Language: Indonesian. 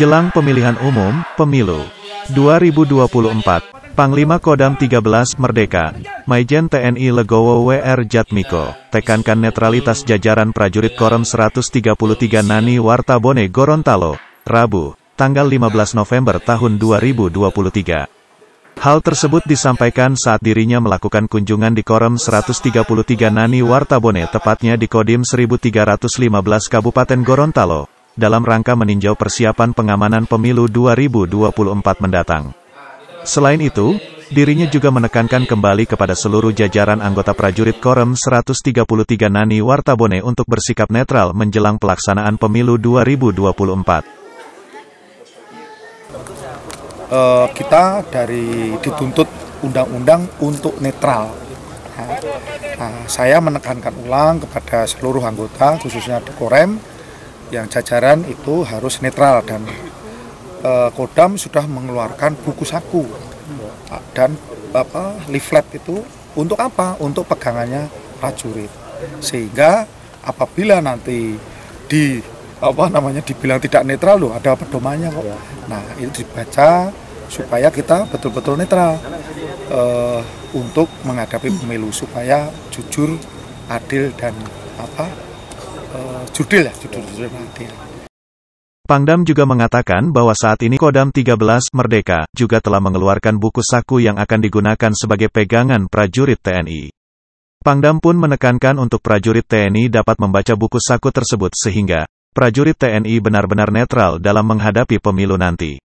Jelang pemilihan umum, pemilu 2024, Panglima Kodam 13 Merdeka, Maijen TNI Legowo WR Jatmiko, tekankan netralitas jajaran prajurit Korem 133 Nani Wartabone Gorontalo, Rabu, tanggal 15 November tahun 2023. Hal tersebut disampaikan saat dirinya melakukan kunjungan di Korem 133 Nani Wartabone tepatnya di Kodim 1315 Kabupaten Gorontalo, dalam rangka meninjau persiapan pengamanan pemilu 2024 mendatang. Selain itu, dirinya juga menekankan kembali kepada seluruh jajaran anggota prajurit Korem 133 Nani Wartabone untuk bersikap netral menjelang pelaksanaan pemilu 2024. Uh, eh, kita dari dituntut undang-undang untuk netral. Nah, saya menekankan ulang kepada seluruh anggota, khususnya di Korem, yang jajaran itu harus netral dan e, Kodam sudah mengeluarkan buku saku dan apa leaflet itu untuk apa? Untuk pegangannya prajurit. Sehingga apabila nanti di apa namanya dibilang tidak netral loh, ada pedomannya kok. Iya. Nah, itu dibaca supaya kita betul-betul netral e, untuk menghadapi pemilu supaya jujur, adil dan apa lah, eh, ya, judul Pangdam juga mengatakan bahwa saat ini Kodam 13 Merdeka juga telah mengeluarkan buku saku yang akan digunakan sebagai pegangan prajurit TNI. Pangdam pun menekankan untuk prajurit TNI dapat membaca buku saku tersebut sehingga prajurit TNI benar-benar netral dalam menghadapi pemilu nanti.